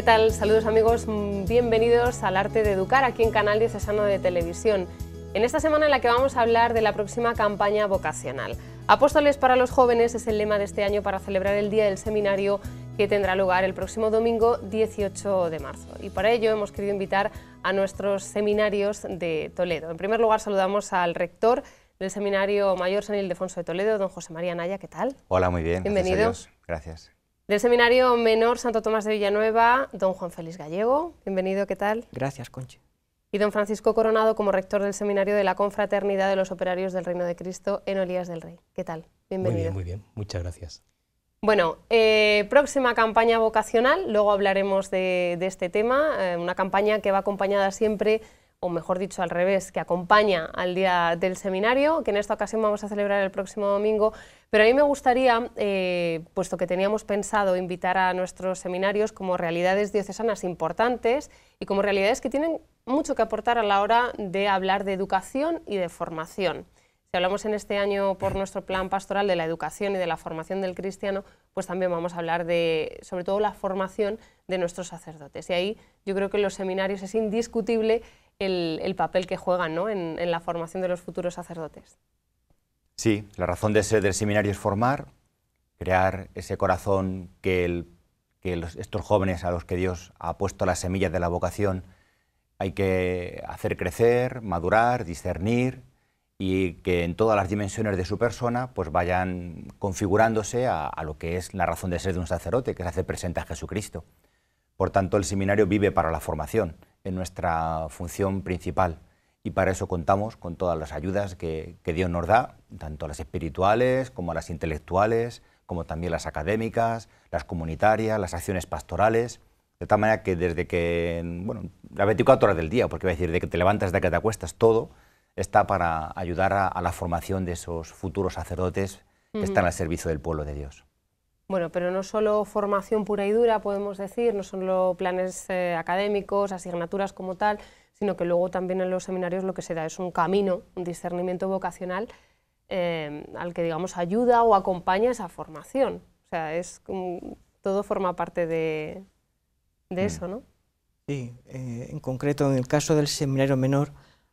¿Qué tal? Saludos amigos, mm, bienvenidos al Arte de Educar aquí en Canal Diocesano de Televisión. En esta semana en la que vamos a hablar de la próxima campaña vocacional. Apóstoles para los jóvenes es el lema de este año para celebrar el Día del Seminario que tendrá lugar el próximo domingo 18 de marzo. Y para ello hemos querido invitar a nuestros seminarios de Toledo. En primer lugar saludamos al rector del Seminario Mayor San Ildefonso de Toledo, don José María Naya. ¿Qué tal? Hola, muy bien. Bienvenidos. Gracias. Del Seminario Menor Santo Tomás de Villanueva, don Juan Félix Gallego, bienvenido, ¿qué tal? Gracias, Conchi. Y don Francisco Coronado como rector del Seminario de la Confraternidad de los Operarios del Reino de Cristo en Olías del Rey. ¿Qué tal? Bienvenido. Muy bien, muy bien, muchas gracias. Bueno, eh, próxima campaña vocacional, luego hablaremos de, este tema, eh, una campaña que va acompañada siempre o mejor dicho al revés, que acompaña al día del seminario, que en esta ocasión vamos a celebrar el próximo domingo. Pero a mí me gustaría, eh, puesto que teníamos pensado invitar a nuestros seminarios como realidades diocesanas importantes y como realidades que tienen mucho que aportar a la hora de hablar de educación y de formación. Si hablamos en este año por nuestro plan pastoral de la educación y de la formación del cristiano, pues también vamos a hablar de, sobre todo, la formación de nuestros sacerdotes. Y ahí yo creo que en los seminarios es indiscutible el, papel que juegan en, la formación de los futuros sacerdotes. Sí, la razón de ser del seminario es formar, crear ese corazón que, estos jóvenes a los que Dios ha puesto las semillas de la vocación hay que hacer crecer, madurar, discernir, y que en todas las dimensiones de su persona pues vayan configurándose a, a, lo que es la razón de ser de un sacerdote, que es hacer presente a Jesucristo. Por tanto, el seminario vive para la formación en nuestra función principal. Y para eso contamos con todas las ayudas que, Dios nos da, tanto las espirituales como las intelectuales, como también las académicas, las comunitarias, las acciones pastorales. De tal manera que desde que, bueno, las 24 horas del día, porque voy a decir, de que te levantas, de que te acuestas, todo está para ayudar a, la formación de esos futuros sacerdotes que están al servicio del pueblo de Dios. Bueno, pero no solo formación pura y dura, podemos decir, no solo planes eh, académicos, asignaturas como tal, sino que luego también en los seminarios lo que se da es un camino, un discernimiento vocacional eh, al que, digamos, ayuda o acompaña esa formación. O sea, es todo forma parte de, mm. eso, ¿no? Sí, eh, en concreto en el caso del seminario menor,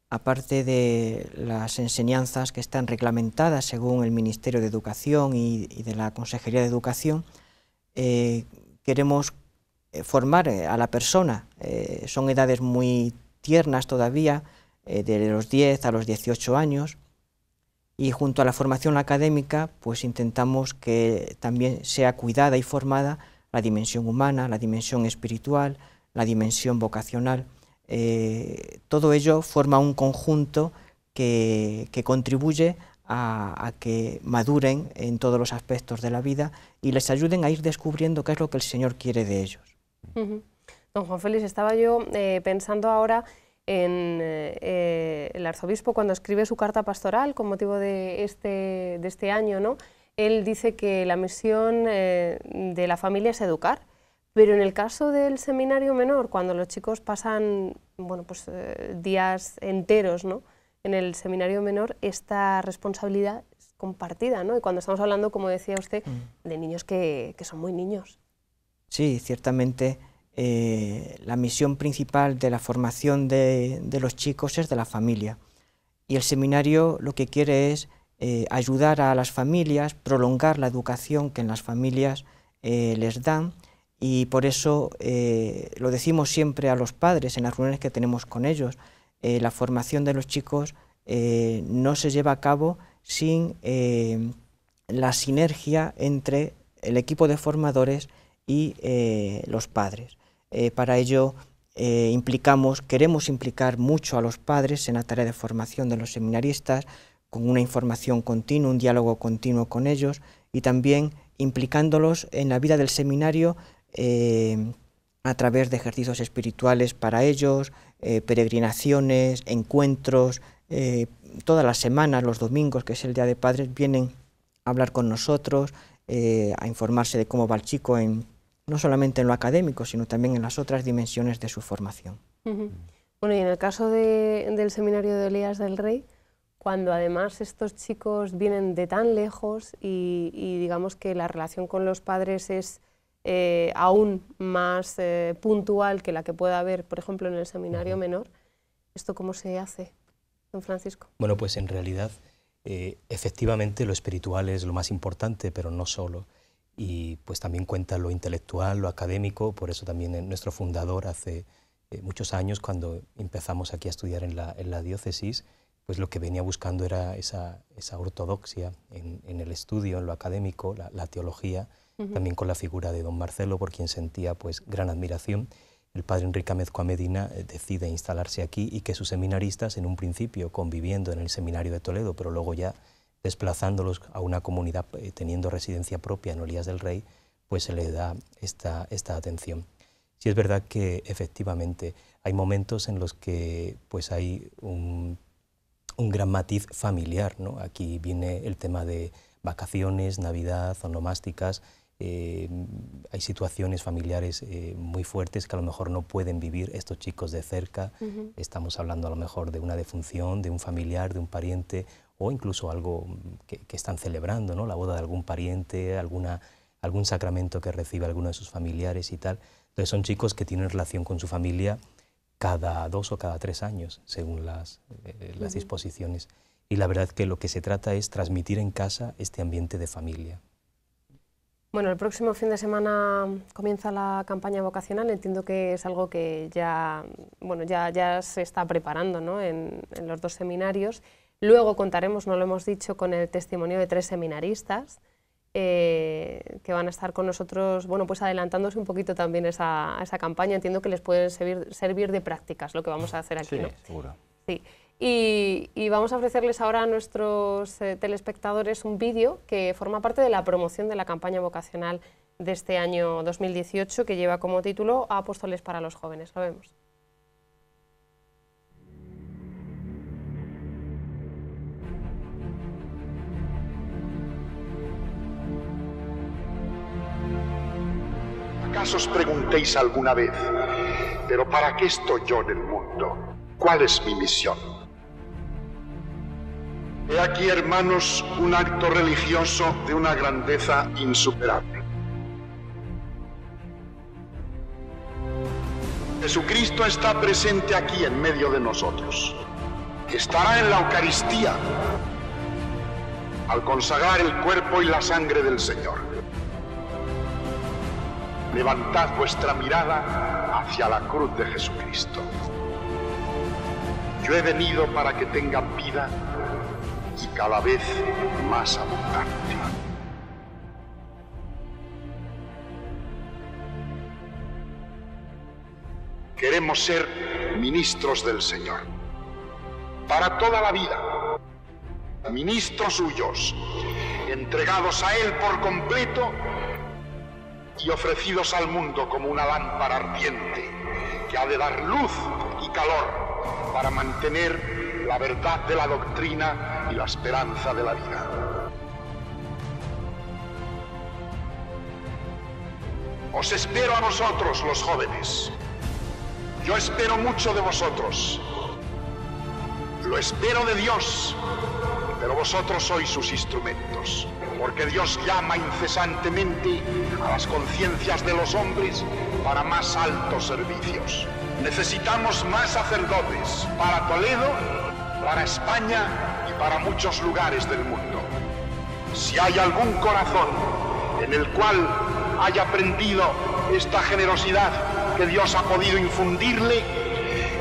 aparte de las enseñanzas que están reglamentadas según el Ministerio de Educación y, de la Consejería de Educación, eh, queremos eh, formar eh, a la persona. son edades muy tiernas todavía, de los 10 a los 18 años, y junto a la formación académica, pues intentamos que también sea cuidada y formada la dimensión humana, la dimensión espiritual, la dimensión vocacional. Eh, todo ello forma un conjunto que, contribuye a, que maduren en todos los aspectos de la vida y les ayuden a ir descubriendo qué es lo que el Señor quiere de ellos. Don Juan Félix, estaba yo eh, pensando ahora en eh, el arzobispo cuando escribe su carta pastoral con motivo de este, de este año, ¿no? Él dice que la misión de la familia es educar pero en el caso del seminario menor, cuando los chicos pasan bueno, pues, eh, días enteros en el seminario menor, esta responsabilidad es compartida. ¿no? Y cuando estamos hablando, como decía usted, mm. de niños que, son muy niños. Sí, ciertamente eh, la misión principal de la formación de, los chicos es de la familia. Y el seminario lo que quiere es eh, ayudar a las familias, prolongar la educación que en las familias les dan y por eso eh, lo decimos siempre a los padres en las reuniones que tenemos con ellos. Eh, la formación de los chicos eh, no se lleva a cabo sin la sinergia entre el equipo de formadores y los padres. para ello implicamos, queremos implicar mucho a los padres en la tarea de formación de los seminaristas, con una información continua, un diálogo continuo con ellos y también implicándolos en la vida del seminario Em, a través de ejercicios espirituales para ellos, eh, peregrinaciones, encuentros, eh, todas las semanas, los domingos, que es el Día de Padres, vienen a hablar con nosotros, eh, a informarse de cómo va el chico, en, no solamente en lo académico, sino también en las otras dimensiones de su formación. Bueno, y en el caso del seminario de Olías del Rey, cuando además estos chicos vienen de tan lejos y digamos que la relación con los padres es eh, aún más eh, puntual que la que pueda haber, por ejemplo, en el seminario menor. ¿Esto cómo se hace, don Francisco? Bueno, pues en realidad, eh, efectivamente, lo espiritual es lo más importante, pero no solo. Y pues también cuenta lo intelectual, lo académico, por eso también nuestro fundador hace muchos años, cuando empezamos aquí a estudiar en la, diócesis, pues lo que venía buscando era esa, ortodoxia en, el estudio, en lo académico, la teología, también con la figura de don Marcelo, por quien sentía pues gran admiración. El padre Enrique a Medina eh, decide instalarse aquí y que sus seminaristas, en un principio conviviendo en el seminario de Toledo, pero luego ya desplazándolos a una comunidad eh, teniendo residencia propia en Olías del Rey, pues se le da esta, esta atención. Si sí es verdad que efectivamente hay momentos en los que pues hay un, un gran matiz familiar, ¿no? Aquí viene el tema de vacaciones, Navidad, onomásticas, eh, hay situaciones familiares eh, muy fuertes que a lo mejor no pueden vivir estos chicos de cerca. Estamos hablando a lo mejor de una defunción, de un familiar, de un pariente o incluso algo que, están celebrando, ¿no? la boda de algún pariente, alguna, algún sacramento que recibe alguno de sus familiares y tal. Entonces son chicos que tienen relación con su familia cada dos o cada tres años, según las, eh, disposiciones. Y la verdad que lo que se trata es transmitir en casa este ambiente de familia. Bueno, el próximo fin de semana comienza la campaña vocacional. Entiendo que es algo que ya, bueno, ya, ya se está preparando ¿no? en, los dos seminarios. Luego contaremos, no lo hemos dicho, con el testimonio de tres seminaristas eh, que van a estar con nosotros, bueno, pues adelantándose un poquito también esa, a esa campaña. Entiendo que les puede servir, servir de prácticas lo que vamos a hacer aquí. Sí, Sí. Y, vamos a ofrecerles ahora a nuestros eh, telespectadores un vídeo que forma parte de la promoción de la campaña vocacional de este año 2018 que lleva como título Apóstoles para los jóvenes. Lo vemos. ¿Acaso os preguntéis alguna vez, pero para qué estoy yo en el mundo? ¿Cuál es mi misión? He aquí, hermanos, un acto religioso de una grandeza insuperable. Jesucristo está presente aquí en medio de nosotros. Estará en la Eucaristía al consagrar el cuerpo y la sangre del Señor. Levantad vuestra mirada hacia la cruz de Jesucristo. Yo he venido para que tengan vida y cada vez más abundante. Queremos ser ministros del Señor, para toda la vida, ministros suyos, entregados a Él por completo y ofrecidos al mundo como una lámpara ardiente que ha de dar luz y calor para mantener la verdad de la doctrina y la esperanza de la vida. Os espero a vosotros, los jóvenes. Yo espero mucho de vosotros. Lo espero de Dios, pero vosotros sois sus instrumentos, porque Dios llama incesantemente a las conciencias de los hombres para más altos servicios. Necesitamos más sacerdotes para Toledo, para España para muchos lugares del mundo. Si hay algún corazón en el cual haya aprendido esta generosidad que Dios ha podido infundirle,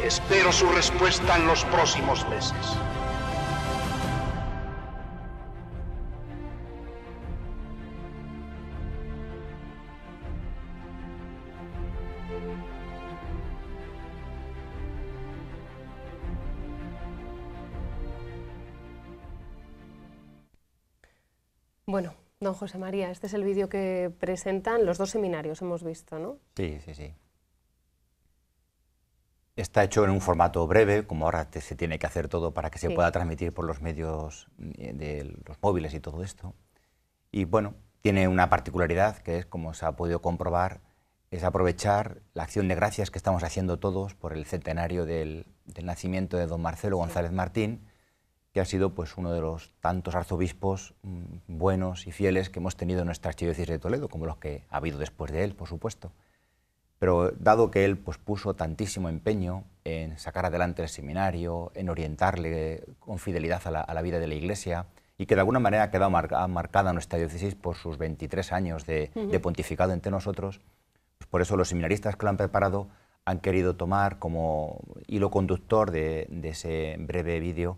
espero su respuesta en los próximos meses. Bueno, don José María, este es el vídeo que presentan los dos seminarios, hemos visto, ¿no? Sí, sí, sí. Está hecho en un formato breve, como ahora se tiene que hacer todo para que se pueda transmitir por los medios eh, de los móviles y todo esto. Y bueno, tiene una particularidad que es, como se ha podido comprobar, es aprovechar la acción de gracias que estamos haciendo todos por el centenario del, nacimiento de don Marcelo González Martín que ha sido pues, uno de los tantos arzobispos mm, buenos y fieles que hemos tenido en nuestra archidiócesis de Toledo, como los que ha habido después de él, por supuesto. Pero dado que él pues, puso tantísimo empeño en sacar adelante el seminario, en orientarle con fidelidad a la, vida de la Iglesia, y que de alguna manera ha quedado marcada nuestra diócesis por sus 23 años de, pontificado entre nosotros, pues por eso los seminaristas que lo han preparado han querido tomar como hilo conductor de, de ese breve vídeo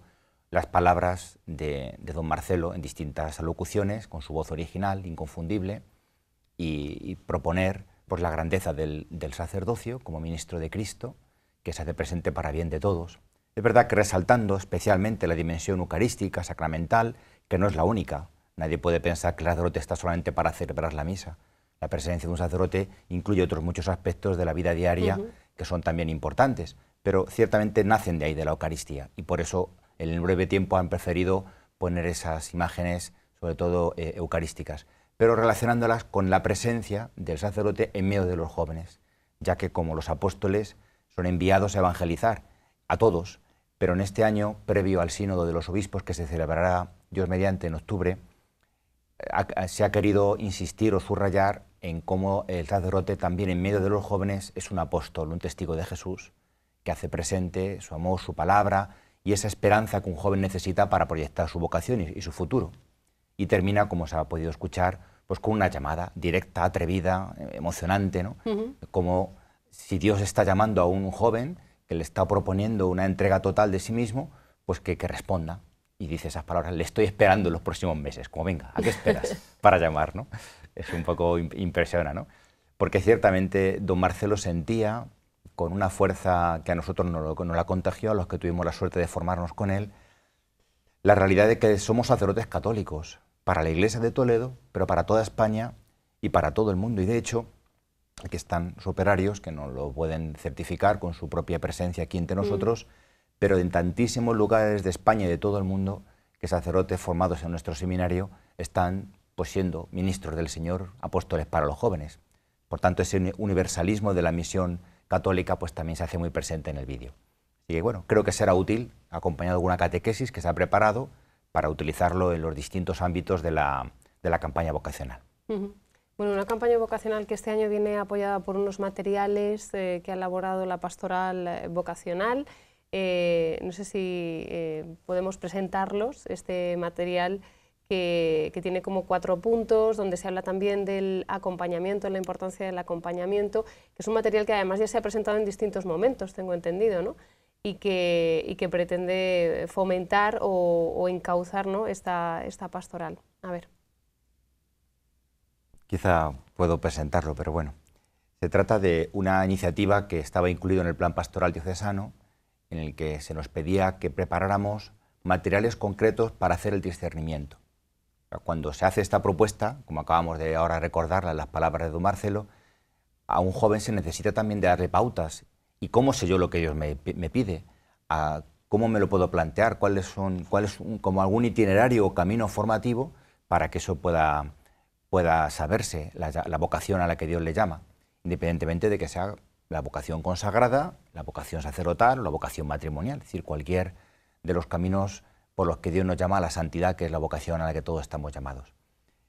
las palabras de, don Marcelo en distintas alocuciones, con su voz original, inconfundible, y, proponer pues, la grandeza del, sacerdocio como ministro de Cristo, que se hace presente para bien de todos. Es verdad que resaltando especialmente la dimensión eucarística, sacramental, que no es la única. Nadie puede pensar que el sacerdote está solamente para celebrar la misa. La presencia de un sacerdote incluye otros muchos aspectos de la vida diaria que son también importantes, pero ciertamente nacen de ahí, de la Eucaristía, y por eso en el breve tiempo han preferido poner esas imágenes, sobre todo eh, eucarísticas, pero relacionándolas con la presencia del sacerdote en medio de los jóvenes, ya que como los apóstoles son enviados a evangelizar a todos, pero en este año, previo al sínodo de los obispos que se celebrará Dios mediante en octubre, se ha querido insistir o subrayar en cómo el sacerdote también en medio de los jóvenes es un apóstol, un testigo de Jesús, que hace presente su amor, su palabra, y esa esperanza que un joven necesita para proyectar su vocación y, su futuro. Y termina, como se ha podido escuchar, pues con una llamada directa, atrevida, eh, emocionante, ¿no? Como si Dios está llamando a un joven que le está proponiendo una entrega total de sí mismo, pues que, responda y dice esas palabras, le estoy esperando los próximos meses, como venga, ¿a qué esperas para llamar? ¿no? Es un poco impresionante, Porque ciertamente don Marcelo sentía con una fuerza que a nosotros nos, la contagió, a los que tuvimos la suerte de formarnos con él, la realidad de que somos sacerdotes católicos, para la Iglesia de Toledo, pero para toda España y para todo el mundo. Y de hecho, aquí están superarios operarios que nos lo pueden certificar con su propia presencia aquí entre mm. nosotros, pero en tantísimos lugares de España y de todo el mundo, que sacerdotes formados en nuestro seminario están pues, siendo ministros del Señor, apóstoles para los jóvenes. Por tanto, ese universalismo de la misión católica pues también se hace muy presente en el vídeo. Y bueno, creo que será útil, acompañado de alguna catequesis que se ha preparado, para utilizarlo en los distintos ámbitos de la, campaña vocacional. Bueno, una campaña vocacional que este año viene apoyada por unos materiales eh, que ha elaborado la pastoral eh, vocacional. Eh, no sé si podemos presentarlos, este material que, tiene como cuatro puntos, donde se habla también del acompañamiento, la importancia del acompañamiento, que es un material que además ya se ha presentado en distintos momentos, tengo entendido, ¿no? Y que, que pretende fomentar o, encauzar ¿no? esta, pastoral. A ver. Quizá puedo presentarlo, pero bueno. Se trata de una iniciativa que estaba incluida en el Plan Pastoral Diocesano, en el que se nos pedía que preparáramos materiales concretos para hacer el discernimiento. Cuando se hace esta propuesta, como acabamos de ahora recordarla en las palabras de don Marcelo, a un joven se necesita también de darle pautas. ¿Y cómo sé yo lo que Dios me, pide? ¿Cómo me lo puedo plantear? ¿Cuál es, son, como algún itinerario o camino formativo para que eso pueda, pueda saberse, la, vocación a la que Dios le llama? Independientemente de que sea la vocación consagrada, la vocación sacerdotal o la vocación matrimonial, es decir, cualquier de los caminos por los que Dios nos llama a la santidad, que es la vocación a la que todos estamos llamados.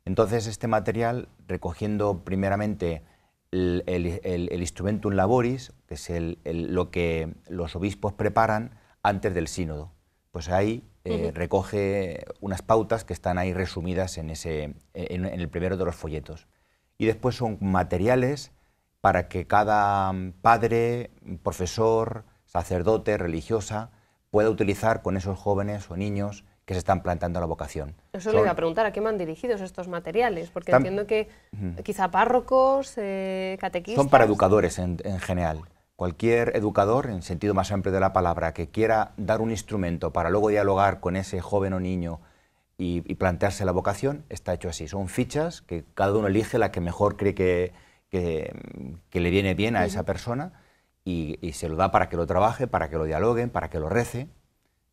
Entonces, este material, recogiendo primeramente el, instrumentum laboris, que es lo que los obispos preparan antes del sínodo, pues ahí eh, recoge unas pautas que están ahí resumidas en, ese, en el primero de los folletos. Y después son materiales para que cada mm, padre, mm, profesor, sacerdote, religiosa, pueda utilizar con esos jóvenes o niños que se están planteando la vocación. Eso le iba a preguntar, ¿a qué me han dirigido estos materiales? Porque entiendo que quizá párrocos, eh, catequistas... Son para educadores en, general. Cualquier educador, en sentido más amplio de la palabra, que quiera dar un instrumento para luego dialogar con ese joven o niño y, plantearse la vocación está hecho así. Son fichas que cada uno elige la que mejor cree que, que le viene bien a esa persona y, se lo da para que lo trabaje, para que lo dialoguen, para que lo rece,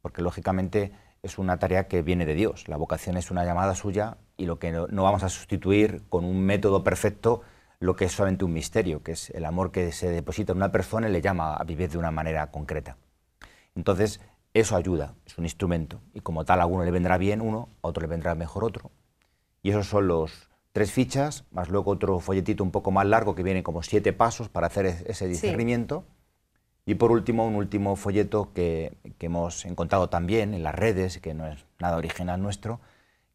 porque lógicamente es una tarea que viene de Dios. La vocación es una llamada suya y lo que no, vamos a sustituir con un método perfecto lo que es solamente un misterio, que es el amor que se deposita en una persona y le llama a vivir de una manera concreta. Entonces, eso ayuda, es un instrumento, y como tal a uno le vendrá bien uno, a otro le vendrá mejor otro. Y esos son los, tres fichas, más luego otro folletito un poco más largo que viene como siete pasos para hacer ese discernimiento. Y por último, un último folleto que, hemos encontrado también en las redes, que no es nada original nuestro,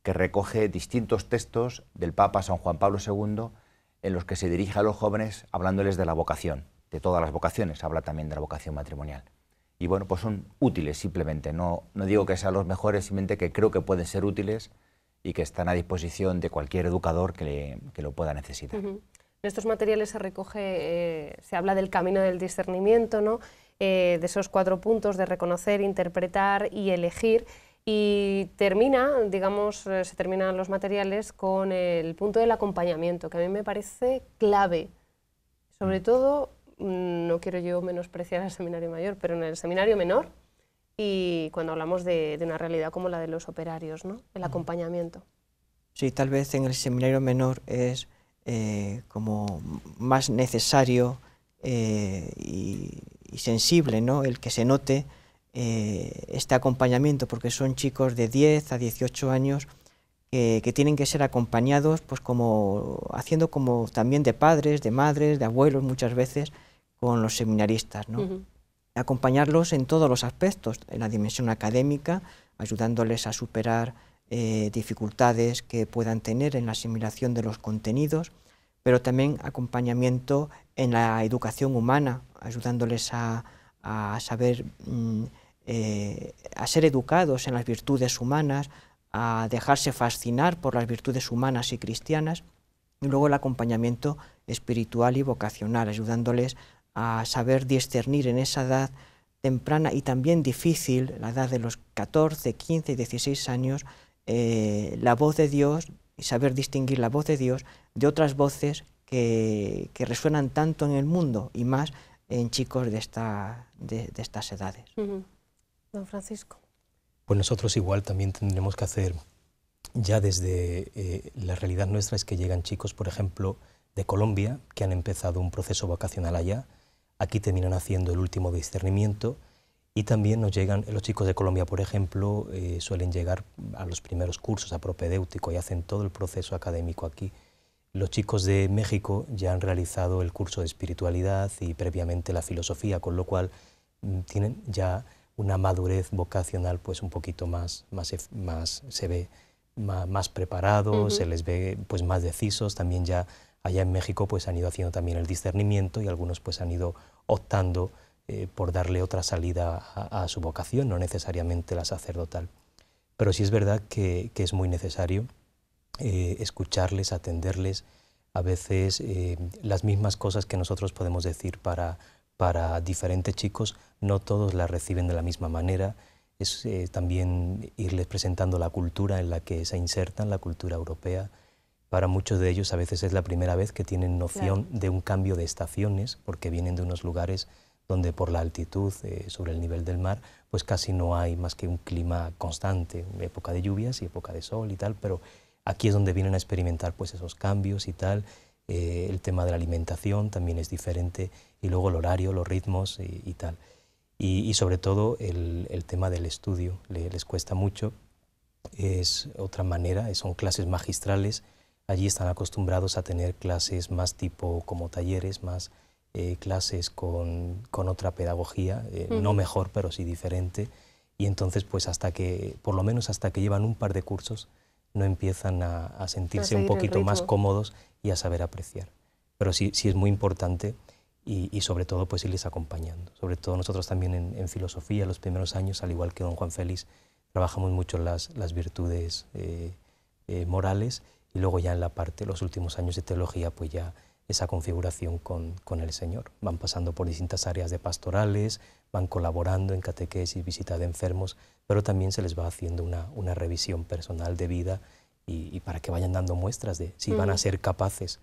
que recoge distintos textos del Papa San Juan Pablo II en los que se dirige a los jóvenes hablándoles de la vocación, de todas las vocaciones, habla también de la vocación matrimonial. Y bueno, pues son útiles simplemente, no, no digo que sean los mejores, simplemente que creo que pueden ser útiles y que están a disposición de cualquier educador que, lo pueda necesitar. En estos materiales se recoge, eh, se habla del camino del discernimiento, ¿no? Eh, de esos cuatro puntos de reconocer, interpretar y elegir. Y termina, digamos, eh, se terminan los materiales con el punto del acompañamiento, que a mí me parece clave. Sobre mm. todo, mm, no quiero yo menospreciar el seminario mayor, pero en el seminario menor y cuando hablamos de, una realidad como la de los operarios, ¿no? el acompañamiento. Sí, tal vez en el seminario menor es eh, como más necesario eh, y, sensible ¿no? el que se note eh, este acompañamiento, porque son chicos de 10 a 18 años que tienen que ser acompañados, pues como haciendo como también de padres, de madres, de abuelos muchas veces con los seminaristas, ¿no? acompañarlos en todos los aspectos, en la dimensión académica, ayudándoles a superar eh, dificultades que puedan tener en la asimilación de los contenidos, pero también acompañamiento en la educación humana, ayudándoles a, saber, mm, eh, a ser educados en las virtudes humanas, a dejarse fascinar por las virtudes humanas y cristianas, y luego el acompañamiento espiritual y vocacional, ayudándoles a saber discernir en esa edad temprana y también difícil, la edad de los 14, 15 y 16 años, eh, la voz de Dios y saber distinguir la voz de Dios de otras voces que, resuenan tanto en el mundo y más en chicos de, esta, de, estas edades. Don Francisco. Pues nosotros igual también tendremos que hacer, ya desde eh, la realidad nuestra es que llegan chicos, por ejemplo, de Colombia, que han empezado un proceso vocacional allá, Aquí terminan haciendo el último discernimiento y también nos llegan, los chicos de Colombia, por ejemplo, eh, suelen llegar a los primeros cursos a propedéutico y hacen todo el proceso académico aquí. Los chicos de México ya han realizado el curso de espiritualidad y previamente la filosofía, con lo cual mm, tienen ya una madurez vocacional pues un poquito más, más, más se ve más, preparados, se les ve pues más decisos, también ya allá en México pues han ido haciendo también el discernimiento y algunos pues han ido optando eh, por darle otra salida a, su vocación, no necesariamente la sacerdotal. Pero sí es verdad que, es muy necesario eh, escucharles, atenderles, a veces eh, las mismas cosas que nosotros podemos decir para, diferentes chicos, no todos las reciben de la misma manera. Es también irles presentando la cultura en la que se insertan, la cultura europea, para muchos de ellos a veces es la primera vez que tienen noción de un cambio de estaciones, porque vienen de unos lugares donde por la altitud eh, sobre el nivel del mar, pues casi no hay más que un clima constante, época de lluvias y época de sol y tal, pero aquí es donde vienen a experimentar pues esos cambios y tal. Eh, el tema de la alimentación también es diferente y luego el horario, los ritmos y, tal. Y, sobre todo el, tema del estudio, les cuesta mucho. Es otra manera, son clases magistrales Allí están acostumbrados a tener clases más tipo como talleres, más eh, clases con, otra pedagogía, eh, no mejor, pero sí diferente. Y entonces, pues hasta que, por lo menos hasta que llevan un par de cursos, no empiezan a, sentirse un poquito más cómodos y a saber apreciar. Pero sí, sí es muy importante y, sobre todo pues irles acompañando. Sobre todo nosotros también en, filosofía, los primeros años, al igual que don Juan Félix, trabajamos mucho las, las virtudes eh, morales y luego ya en la parte, los últimos años de teología, pues ya esa configuración con, el Señor. Van pasando por distintas áreas de pastorales, van colaborando en catequesis, visita de enfermos, pero también se les va haciendo una, revisión personal de vida y, para que vayan dando muestras de si van a ser capaces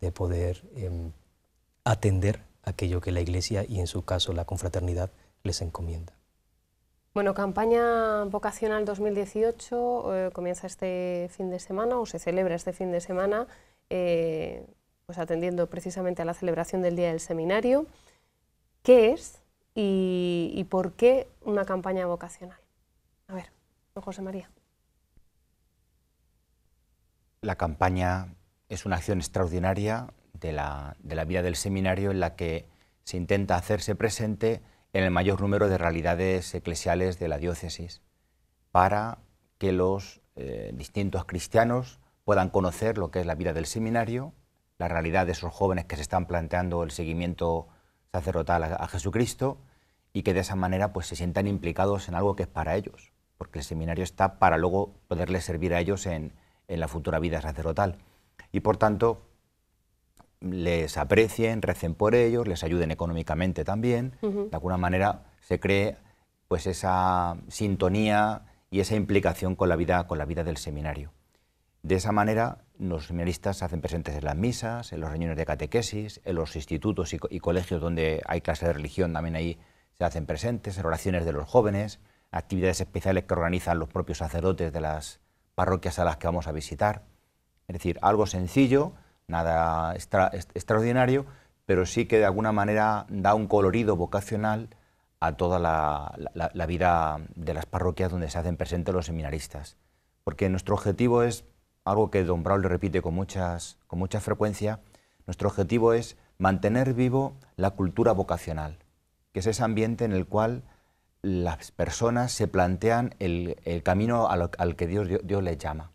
de poder em, atender aquello que la Iglesia y en su caso la confraternidad les encomienda. Bueno, campaña vocacional 2018 eh, comienza este fin de semana o se celebra este fin de semana, eh, pues atendiendo precisamente a la celebración del Día del Seminario. ¿Qué es y, por qué una campaña vocacional? A ver, José María. La campaña es una acción extraordinaria de la, de la vida del seminario en la que se intenta hacerse presente en el mayor número de realidades eclesiales de la diócesis para que los eh, distintos cristianos puedan conocer lo que es la vida del seminario, la realidad de esos jóvenes que se están planteando el seguimiento sacerdotal a, Jesucristo y que de esa manera pues, se sientan implicados en algo que es para ellos, porque el seminario está para luego poderles servir a ellos en, en la futura vida sacerdotal. Y por tanto, les aprecien, recen por ellos, les ayuden económicamente también. De alguna manera se cree pues esa sintonía y esa implicación con la vida, con la vida del seminario. De esa manera, los seminaristas se hacen presentes en las misas, en los reuniones de catequesis, en los institutos y, y colegios donde hay clases de religión, también ahí se hacen presentes, en oraciones de los jóvenes, actividades especiales que organizan los propios sacerdotes de las parroquias a las que vamos a visitar. Es decir, algo sencillo, nada extraordinario, pero sí que de alguna manera da un colorido vocacional a toda la, vida de las parroquias donde se hacen presentes los seminaristas. Porque nuestro objetivo es, algo que Don le repite con, muchas, con mucha frecuencia, nuestro objetivo es mantener vivo la cultura vocacional, que es ese ambiente en el cual las personas se plantean el, camino al, que Dios, Dios les llama.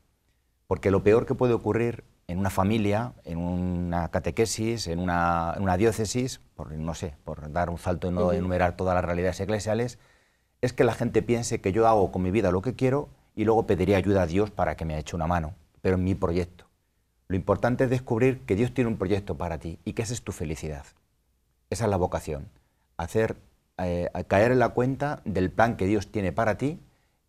Porque lo peor que puede ocurrir en una familia, en una catequesis, en una, una diócesis, por, no sé, por dar un salto y no enumerar todas las realidades eclesiales, es que la gente piense que yo hago con mi vida lo que quiero y luego pediría ayuda a Dios para que me eche una mano, pero en mi proyecto. Lo importante es descubrir que Dios tiene un proyecto para ti y que esa es tu felicidad. Esa es la vocación, hacer eh, caer en la cuenta del plan que Dios tiene para ti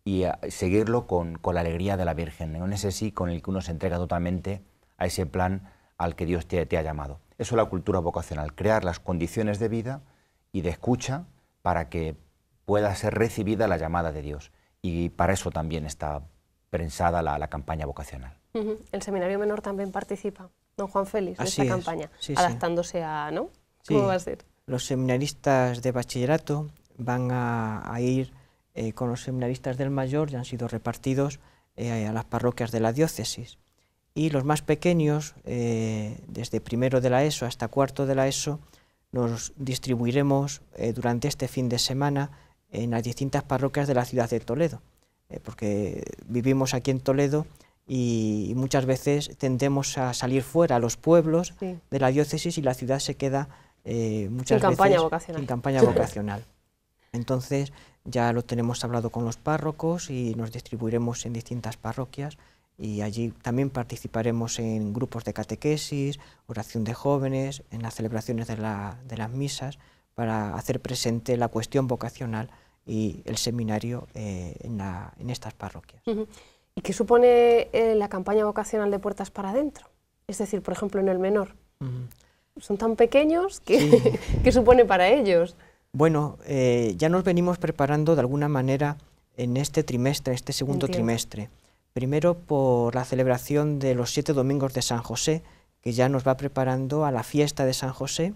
y eh, seguirlo con, con, la alegría de la Virgen, con ese sí con el que uno se entrega totalmente a ese plan al que Dios te, ha llamado. Eso es la cultura vocacional, crear las condiciones de vida y de escucha para que pueda ser recibida la llamada de Dios. Y para eso también está prensada la, campaña vocacional. El seminario menor también participa, don Juan Félix, en esta campaña, adaptándose a, ¿no? ¿Cómo va a ser? Los seminaristas de bachillerato van a, ir eh, con los seminaristas del mayor, ya han sido repartidos eh, a las parroquias de la diócesis y los más pequeños, eh, desde primero de la ESO hasta cuarto de la ESO, nos distribuiremos eh, durante este fin de semana en las distintas parroquias de la ciudad de Toledo, eh, porque vivimos aquí en Toledo y, muchas veces tendemos a salir fuera a los pueblos de la diócesis y la ciudad se queda muchas veces en campaña vocacional. Entonces ya lo tenemos hablado con los párrocos y nos distribuiremos en distintas parroquias y allí también participaremos en grupos de catequesis, oración de jóvenes, en las celebraciones de, las misas, para hacer presente la cuestión vocacional y el seminario eh, en, estas parroquias. ¿Y qué supone eh, la campaña vocacional de Puertas para Adentro? Es decir, por ejemplo, en el menor. Son tan pequeños, que, ¿qué supone para ellos? Bueno, eh, ya nos venimos preparando de alguna manera en este trimestre, este segundo trimestre. Primero por la celebración de los siete domingos de San José, que ya nos va preparando a la fiesta de San José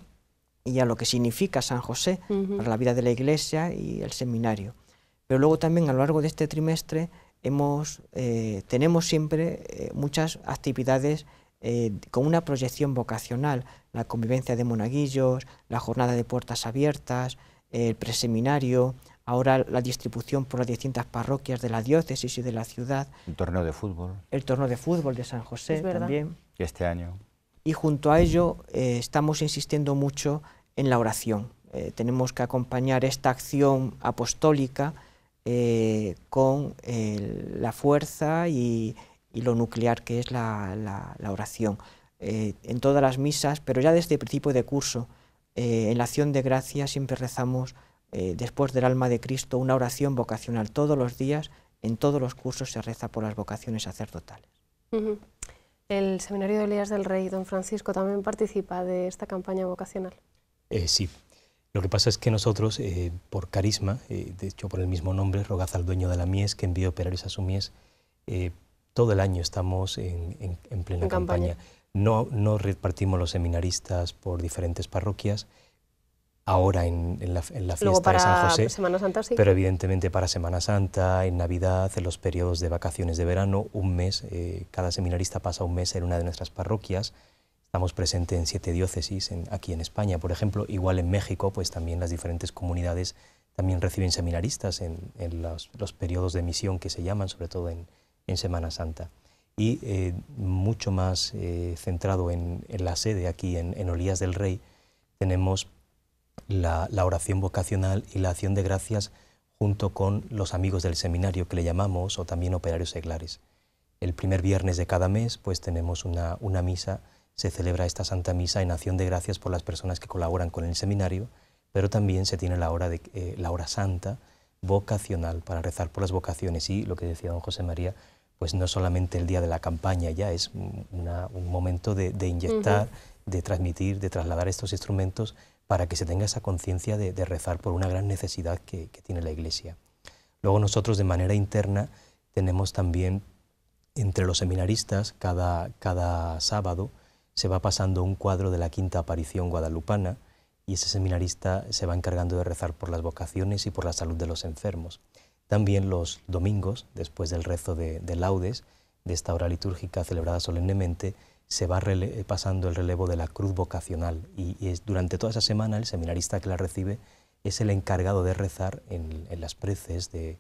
y a lo que significa San José para la vida de la Iglesia y el seminario. Pero luego también a lo largo de este trimestre hemos, eh, tenemos siempre eh, muchas actividades eh, con una proyección vocacional, la convivencia de monaguillos, la jornada de puertas abiertas, el preseminario, ahora la distribución por las distintas parroquias de la diócesis y de la ciudad. El torneo de fútbol. El torneo de fútbol de San José también. Y este año. Y junto a ello eh, estamos insistiendo mucho en la oración. Eh, tenemos que acompañar esta acción apostólica eh, con la fuerza y, lo nuclear que es la, la oración. en todas las misas, pero ya desde el principio de curso, en la acción de gracia siempre rezamos eh, después del alma de Cristo, una oración vocacional todos los días. En todos los cursos se reza por las vocaciones sacerdotales. El Seminario de Elías del Rey, don Francisco, también participa de esta campaña vocacional. Eh, sí. Lo que pasa es que nosotros, eh, por carisma, de hecho por el mismo nombre, Rogaz al dueño de la mies que envió operarios a su mies, todo el año estamos en, plena campaña. No, no repartimos los seminaristas por diferentes parroquias, ahora en, la, fiesta de San José. Semana Santa, sí. Pero evidentemente para Semana Santa, en Navidad, en los periodos de vacaciones de verano, un mes, eh, cada seminarista pasa un mes en una de nuestras parroquias. Estamos presentes en siete diócesis aquí en España, por ejemplo, igual en México, pues también las diferentes comunidades también reciben seminaristas en, los, periodos de misión que se llaman, sobre todo en, Semana Santa. Y eh, mucho más eh, centrado en, la sede aquí en Olías del Rey, tenemos la, oración vocacional y la acción de gracias junto con los amigos del seminario que le llamamos o también operarios seglares. El primer viernes de cada mes pues tenemos una, misa, se celebra esta Santa Misa en acción de gracias por las personas que colaboran con el seminario, pero también se tiene la hora, de, eh, la hora santa vocacional para rezar por las vocaciones y lo que decía don José María, pues no solamente el día de la campaña ya, es un momento de, inyectar, de transmitir, de trasladar estos instrumentos para que se tenga esa conciencia de, rezar por una gran necesidad que, tiene la Iglesia. Luego nosotros de manera interna tenemos también entre los seminaristas, cada, sábado se va pasando un cuadro de la quinta aparición guadalupana y ese seminarista se va encargando de rezar por las vocaciones y por la salud de los enfermos. También los domingos, después del rezo de, de laudes, de esta hora litúrgica celebrada solemnemente, se va eh, pasando el relevo de la cruz vocacional y, es, durante toda esa semana el seminarista que la recibe es el encargado de rezar en, las preces de,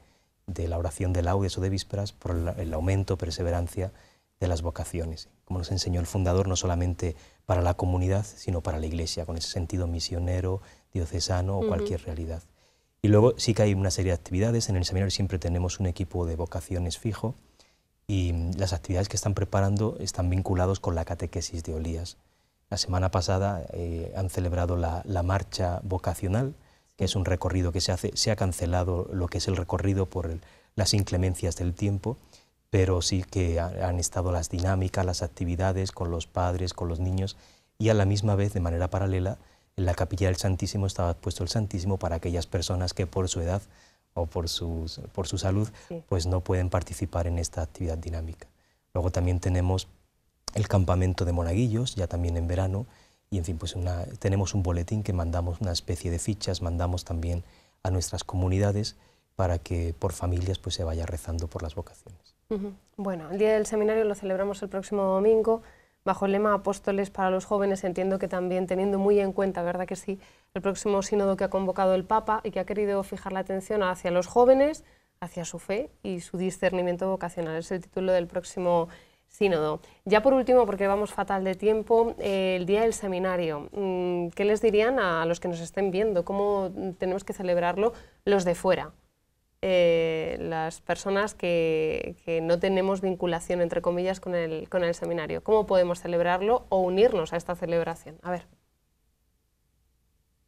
la oración de laudes o de vísperas por el, aumento, perseverancia de las vocaciones, como nos enseñó el fundador, no solamente para la comunidad, sino para la iglesia, con ese sentido misionero, diocesano o cualquier realidad. Y luego sí que hay una serie de actividades, en el seminario siempre tenemos un equipo de vocaciones fijo, y las actividades que están preparando están vinculados con la catequesis de Olías. La semana pasada eh, han celebrado la, marcha vocacional, que es un recorrido que se hace, se ha cancelado lo que es el recorrido por las inclemencias del tiempo, pero sí que han estado las dinámicas, las actividades con los padres, con los niños, y a la misma vez, de manera paralela, en la capilla del Santísimo estaba puesto el Santísimo para aquellas personas que por su edad o por, por su salud, pues no pueden participar en esta actividad dinámica. Luego también tenemos el campamento de monaguillos, ya también en verano, y en fin, pues una, tenemos un boletín que mandamos una especie de fichas, mandamos también a nuestras comunidades para que por familias pues se vaya rezando por las vocaciones. Bueno, el día del seminario lo celebramos el próximo domingo bajo el lema Apóstoles para los jóvenes, entiendo que también teniendo muy en cuenta, ¿verdad que sí?, el próximo sínodo que ha convocado el Papa y que ha querido fijar la atención hacia los jóvenes, hacia su fe y su discernimiento vocacional. Es el título del próximo sínodo. Ya por último, porque vamos fatal de tiempo, eh, el día del seminario. Mm, ¿Qué les dirían a los que nos estén viendo? ¿Cómo tenemos que celebrarlo los de fuera? Eh, las personas que, no tenemos vinculación, entre comillas, con el, con el seminario. ¿Cómo podemos celebrarlo o unirnos a esta celebración? A ver.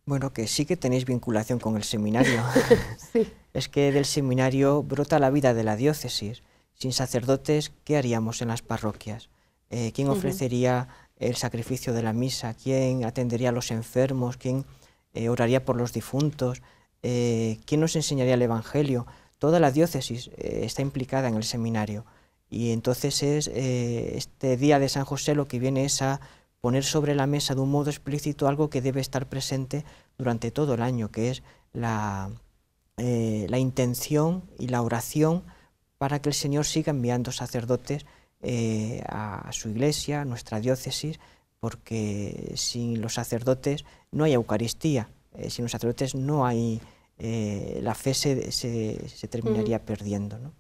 Bueno, que sí que tenéis vinculación con el seminario. Es que del seminario brota la vida de la diócesis. Sin sacerdotes, ¿qué haríamos en las parroquias? Eh, ¿Quién ofrecería el sacrificio de la misa? ¿Quién atendería a los enfermos? ¿Quién eh, oraría por los difuntos? Eh, ¿quién nos enseñaría el Evangelio? Toda la diócesis eh, está implicada en el seminario. Y entonces es eh, este día de San José lo que viene es a poner sobre la mesa de un modo explícito algo que debe estar presente durante todo el año, que es la, la intención y la oración para que el Señor siga enviando sacerdotes a su iglesia, a nuestra diócesis, porque sin los sacerdotes no hay Eucaristía. Si eh, sin los sacerdotes no hay, eh, la fe se, terminaría perdiendo. ¿no?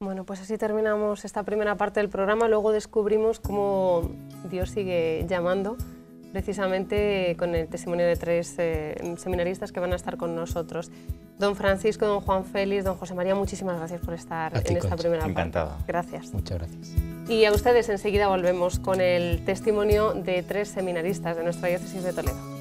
Bueno, pues así terminamos esta primera parte del programa, luego descubrimos cómo Dios sigue llamando, precisamente con el testimonio de tres eh, seminaristas que van a estar con nosotros. Don Francisco, don Juan Félix, don José María, muchísimas gracias por estar en esta primera encantado. parte. Gracias. Muchas gracias. Y a ustedes enseguida volvemos con el testimonio de tres seminaristas de nuestra diócesis de Toledo.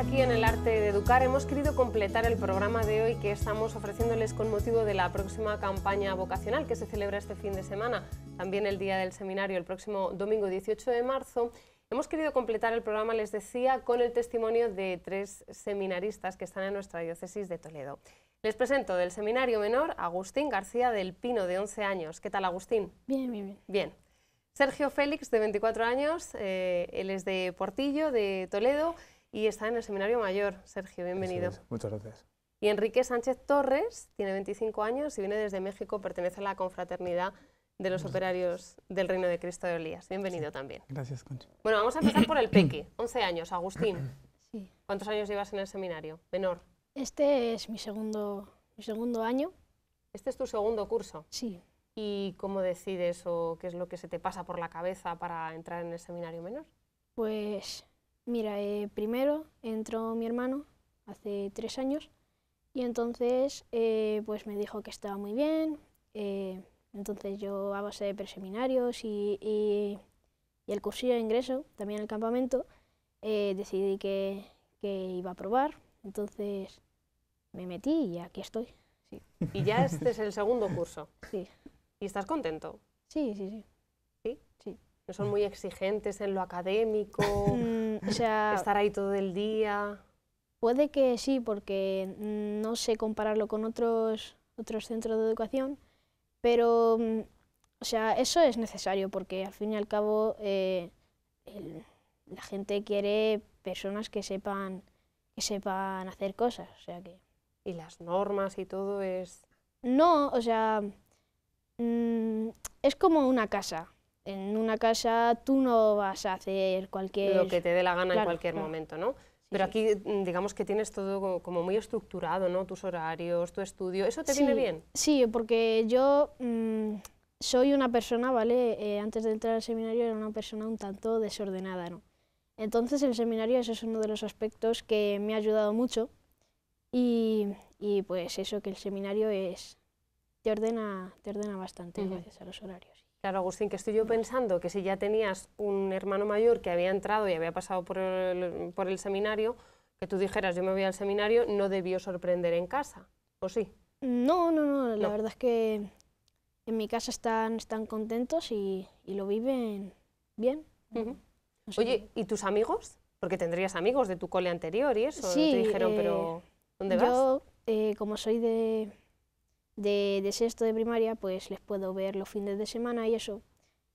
aquí en el arte de educar hemos querido completar el programa de hoy que estamos ofreciéndoles con motivo de la próxima campaña vocacional que se celebra este fin de semana, también el día del seminario el próximo domingo 18 de marzo. Hemos querido completar el programa, les decía, con el testimonio de tres seminaristas que están en nuestra diócesis de Toledo. Les presento del seminario menor Agustín García del Pino, de 11 años. ¿Qué tal, Agustín? Bien, bien, bien. Sergio Félix, de 24 años, eh, él es de Portillo, de Toledo y está en el Seminario Mayor. Sergio, bienvenido. muchas gracias. Y Enrique Sánchez Torres, tiene 25 años y viene desde México, pertenece a la confraternidad de los operarios del Reino de Cristo de Olías. Bienvenido también. Gracias, Concha. Bueno, vamos a empezar por el peque, 11 años. Agustín, sí. ¿cuántos años llevas en el seminario? Menor. Este es mi segundo, mi segundo año. Este es tu segundo curso. Sí. ¿Y cómo decides o qué es lo que se te pasa por la cabeza para entrar en el seminario menor? Pues Mira, eh, primero entró mi hermano hace tres años y entonces eh, pues me dijo que estaba muy bien. Eh, entonces yo a base de preseminarios y, el cursillo de ingreso, también el campamento, decidí que, iba a probar. Entonces me metí y aquí estoy. Y ya este es el segundo curso. Sí. ¿Y estás contento? Sí, sí, sí son muy exigentes en lo académico, mm, o sea, estar ahí todo el día. Puede que sí, porque no sé compararlo con otros, otros centros de educación, pero mm, o sea, eso es necesario porque al fin y al cabo eh, la gente quiere personas que sepan, que sepan hacer cosas. sea que... Y las normas y todo es... No, o sea, mm, es como una casa en una casa tú no vas a hacer cualquier... Lo que te dé la gana en cualquier momento, ¿no? Pero aquí mm, digamos que tienes todo como muy estructurado, ¿no? Tus horarios, tu estudio, ¿eso te viene bien? Sí, porque yo mm, soy una persona, ¿vale? Eh, antes de entrar al seminario era una persona un tanto desordenada, ¿no? Entonces el seminario eso es uno de los aspectos que me ha ayudado mucho y, pues eso, que el seminario es, te ordena, te ordena bastante gracias a los horarios. Claro, Agustín, que estoy yo pensando que si ya tenías un hermano mayor que había entrado y había pasado por el, seminario, que tú dijeras yo me voy al seminario, no debió sorprender en casa, ¿o sí? No, no, no, la verdad es que en mi casa están, están contentos y, lo viven bien. Oye, ¿y tus amigos? Porque tendrías amigos de tu cole anterior y eso, sí, te dijeron, eh, pero ¿dónde vas? Yo, eh, como soy de, de, sexto de primaria, pues les puedo ver los fines de semana y eso.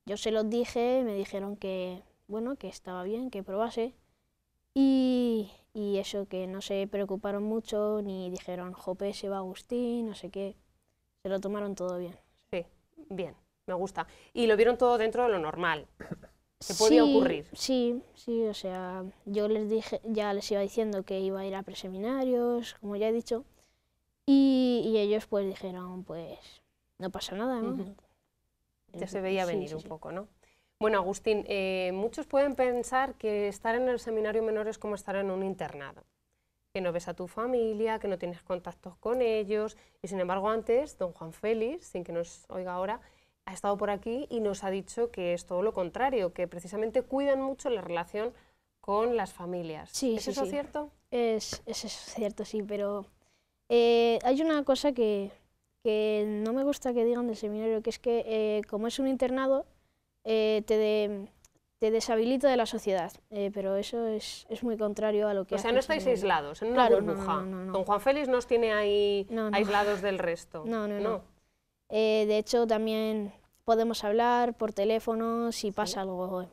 Yo se los dije, me dijeron que, bueno, que estaba bien, que probase. Y, y eso, que no se preocuparon mucho, ni dijeron, jope, se va Agustín, no sé qué. Se lo tomaron todo bien. Sí, bien, me gusta. Y lo vieron todo dentro de lo normal. Se podía ocurrir? Sí, sí, o sea, yo les dije, ya les iba diciendo que iba a ir a preseminarios, como ya he dicho, y, ellos pues dijeron, pues no pasa nada, Ya se veía venir un poco, ¿no? Bueno, Agustín, eh, muchos pueden pensar que estar en el seminario menor es como estar en un internado, que no ves a tu familia, que no tienes contactos con ellos, y sin embargo antes, don Juan Félix, sin que nos oiga ahora, ha estado por aquí y nos ha dicho que es todo lo contrario, que precisamente cuidan mucho la relación con las familias. ¿Es eso cierto? Es, es cierto, sí, pero eh, hay una cosa que, no me gusta que digan del seminario, que es que eh, como es un internado, eh, te, te, deshabilita de la sociedad, pero eso es, muy contrario a lo que... O sea, no estáis aislados, en una burbuja. No, Don Juan Félix nos tiene ahí aislados del resto. No, no, no. de hecho, también podemos hablar por teléfono, si pasa algo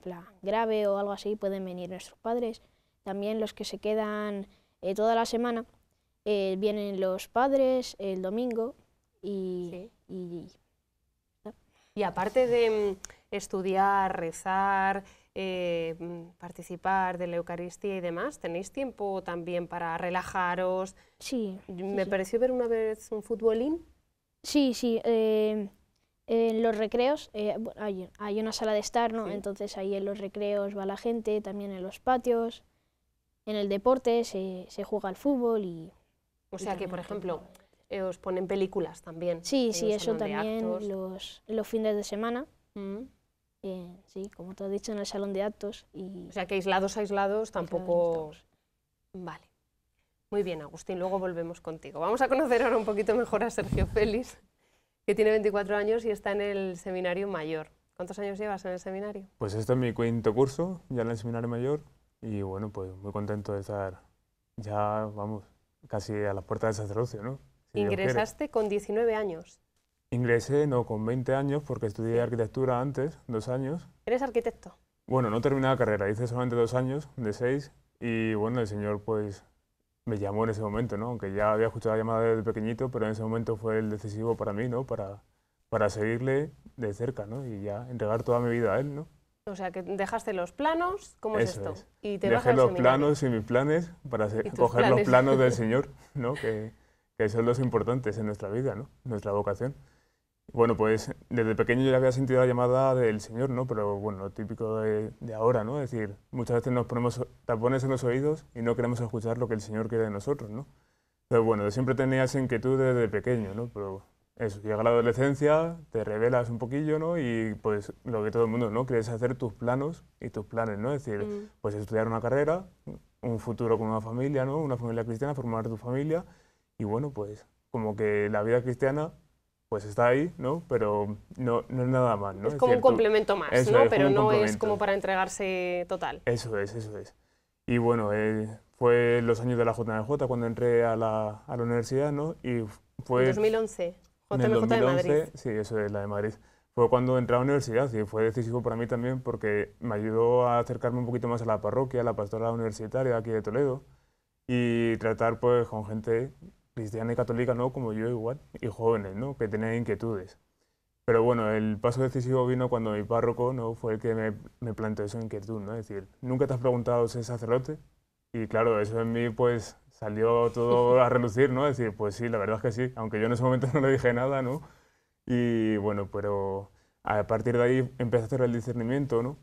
grave o algo así, pueden venir nuestros padres. También los que se quedan toda la semana, eh, vienen los padres el domingo y, y, y, aparte de mm, estudiar, rezar, eh, mm, participar de la Eucaristía y demás, ¿tenéis tiempo también para relajaros? Sí. ¿Me pareció ver una vez un futbolín? Sí, sí. Eh, en los recreos, hay, hay, una sala de estar, ¿no? Entonces ahí en los recreos va la gente, también en los patios, en el deporte se, se juega el fútbol y o sea que, por ejemplo, eh, os ponen películas también. Sí, sí, eso también los, los, fines de semana. Mm. Eh, sí, como te he dicho, en el salón de actos. Y o sea que aislados, aislados, tampoco... vale. Muy bien, Agustín, luego volvemos contigo. Vamos a conocer ahora un poquito mejor a Sergio Félix, que tiene 24 años y está en el seminario mayor. ¿Cuántos años llevas en el seminario? Pues este es mi quinto curso, ya en el seminario mayor, y bueno, pues muy contento de estar ya, vamos, casi a las puertas del sacerdocio, ¿no? Ingresaste con 19 años. Ingresé, no, con 20 años, porque estudié arquitectura antes, dos años. ¿Eres arquitecto? Bueno, no terminé la carrera, hice solamente dos años, de seis, y bueno, el señor pues me llamó en ese momento, ¿no? Aunque ya había escuchado la llamada desde pequeñito, pero en ese momento fue el decisivo para mí, ¿no? Para, para seguirle de cerca, ¿no? Y ya entregar toda mi vida a él, ¿no? O sea, que dejaste los planos, ¿cómo es esto? Y te Dejé los planos y mis planes para coger los planos del Señor, ¿no? Que, que, son los importantes en nuestra vida, ¿no? Nuestra vocación. Bueno, pues desde pequeño ya había sentido la llamada del Señor, ¿no? Pero bueno, lo típico de, ahora, ¿no? Es decir, muchas veces nos ponemos tapones en los oídos y no queremos escuchar lo que el Señor quiere de nosotros, ¿no? Pero bueno, siempre tenía inquietud desde pequeño, ¿no? Pero eso, llega la adolescencia, te revelas un poquillo, ¿no? Y pues lo que todo el mundo, ¿no? Quieres hacer tus planos y tus planes, ¿no? Es decir, mm. pues estudiar una carrera, un futuro con una familia, ¿no? Una familia cristiana, formar tu familia. Y bueno, pues como que la vida cristiana pues está ahí, ¿no? Pero no, no es nada más, ¿no? Es, como un complemento más, ¿no? Pero no es como para entregarse total. Eso es, eso es. Y bueno, eh, fue los años de la JNJ cuando entré a la, universidad, ¿no? Y fue... 2011 en el 2011, Sí, eso es la de Madrid. Fue cuando entré a la universidad y fue decisivo para mí también porque me ayudó a acercarme un poquito más a la parroquia, a la pastora universitaria aquí de Toledo y tratar pues con gente cristiana y católica, ¿no? Como yo igual, y jóvenes, ¿no? Que tenían inquietudes. Pero bueno, el paso decisivo vino cuando mi párroco ¿no? fue el que me, me planteó esa inquietud, ¿no? Es decir, nunca te has preguntado si es sacerdote. Y claro, eso en mí pues salió todo a relucir, ¿no? decir, pues sí, la verdad es que sí, aunque yo en ese momento no le dije nada, ¿no? Y bueno, pero a partir de ahí empecé a hacer el discernimiento, ¿no?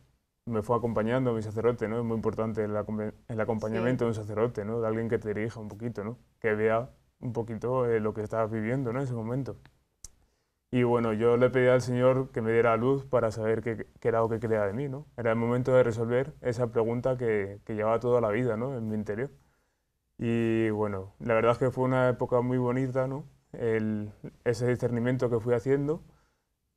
Me fue acompañando mi sacerdote, ¿no? Es muy importante el, acompañamiento de un sacerdote, ¿no? De alguien que te dirija un poquito, ¿no? Que vea un poquito eh, lo que estabas viviendo, ¿no? En ese momento. Y bueno, yo le pedí al Señor que me diera luz para saber qué, era lo que creía de mí, ¿no? Era el momento de resolver esa pregunta que, que llevaba toda la vida, ¿no? En mi interior. Y bueno, la verdad es que fue una época muy bonita, ¿no? ese discernimiento que fui haciendo,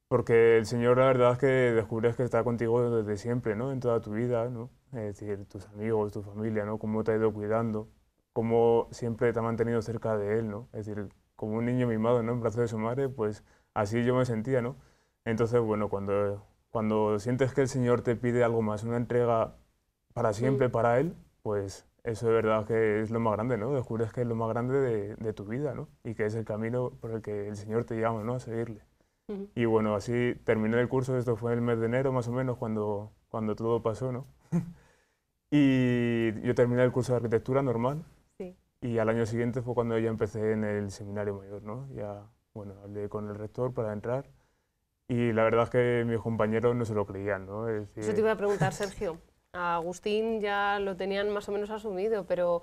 porque el Señor la verdad es que descubres que está contigo desde siempre, ¿no? En toda tu vida, ¿no? Es decir, tus amigos, tu familia, ¿no? Cómo te ha ido cuidando, cómo siempre te ha mantenido cerca de Él, ¿no? Es decir, como un niño mimado, ¿no? En brazos de su madre, pues así yo me sentía, ¿no? Entonces, bueno, cuando, cuando sientes que el Señor te pide algo más, una entrega para siempre para Él, pues eso de verdad que es lo más grande, ¿no? Descubres que es lo más grande de, tu vida, ¿no? Y que es el camino por el que el Señor te llama, ¿no? A seguirle. Y bueno, así terminé el curso, esto fue el mes de enero más o menos cuando, cuando todo pasó, ¿no? y yo terminé el curso de arquitectura normal y al año siguiente fue cuando ya empecé en el seminario mayor, ¿no? Ya, bueno, hablé con el rector para entrar y la verdad es que mis compañeros no se lo creían, ¿no? Eso te iba a preguntar, Sergio. a Agustín ya lo tenían más o menos asumido, pero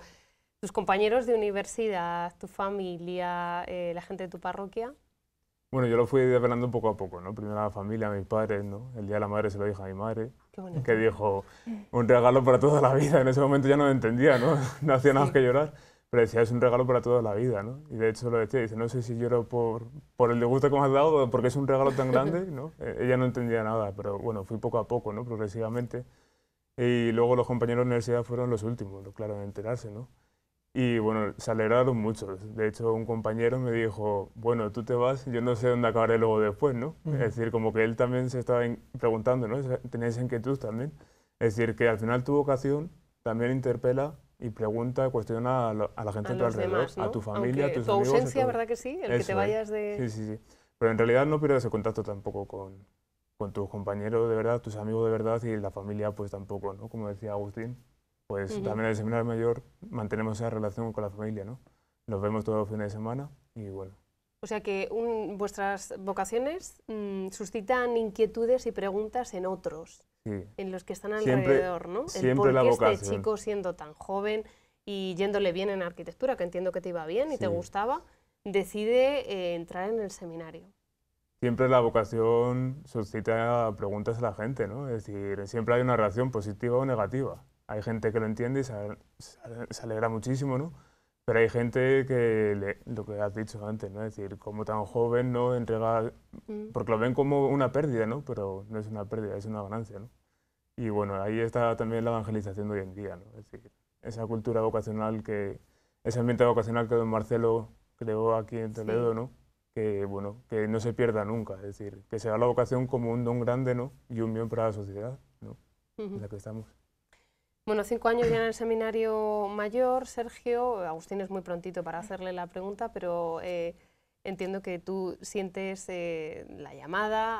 tus compañeros de universidad, tu familia, eh, la gente de tu parroquia. Bueno, yo lo fui desvelando poco a poco, ¿no? Primero la familia, mis padres, ¿no? El día de la madre se lo dijo a mi madre, que dijo un regalo para toda la vida. En ese momento ya no lo entendía, ¿no? No hacía nada que llorar, pero decía, es un regalo para toda la vida, ¿no? Y de hecho lo decía, dice, no sé si lloro por, el disgusto que me has dado o porque es un regalo tan grande, ¿no? Eh, ella no entendía nada, pero bueno, fui poco a poco, ¿no? Progresivamente. Y luego los compañeros de la universidad fueron los últimos, claro, a enterarse, ¿no? Y bueno, se alegraron muchos. De hecho, un compañero me dijo, bueno, tú te vas, yo no sé dónde acabaré luego después, ¿no? Es decir, como que él también se estaba preguntando, ¿no? Tenía esa inquietud también. Es decir, que al final tu vocación también interpela y pregunta, cuestiona a, la, gente a, tu alrededor, a tu familia, a tus amigos. Tu ausencia, ¿verdad que sí? El que te vayas de... Sí, sí, sí. Pero en realidad no pierdes ese contacto tampoco con, con tus compañeros de verdad, tus amigos de verdad y la familia pues tampoco, ¿no? Como decía Agustín, pues también en el seminario mayor mantenemos esa relación con la familia, ¿no? Nos vemos todos los fines de semana y bueno. O sea que vuestras vocaciones mm, suscitan inquietudes y preguntas en otros, en los que están alrededor, ¿no? Siempre el la este vocación. este chico siendo tan joven y yéndole bien en arquitectura, que entiendo que te iba bien y te gustaba, decide eh, entrar en el seminario siempre la vocación suscita preguntas a la gente, ¿no? Es decir, siempre hay una reacción positiva o negativa. Hay gente que lo entiende y se, alegra muchísimo, ¿no? Pero hay gente que, lo que has dicho antes, ¿no? Es decir, como tan joven, ¿no? Entrega, mm. porque lo ven como una pérdida, ¿no? Pero no es una pérdida, es una ganancia, ¿no? Y bueno, ahí está también la evangelización de hoy en día, ¿no? Es decir, esa cultura vocacional que, ese ambiente vocacional que don Marcelo creó aquí en Toledo, ¿no? que, no se pierda nunca, es decir, que se la vocación como un don grande ¿no? y un bien para la sociedad ¿no? en la que estamos. Bueno, cinco años ya en el seminario mayor, Sergio. Agustín es muy prontito para hacerle la pregunta, pero eh, entiendo que tú sientes eh, la llamada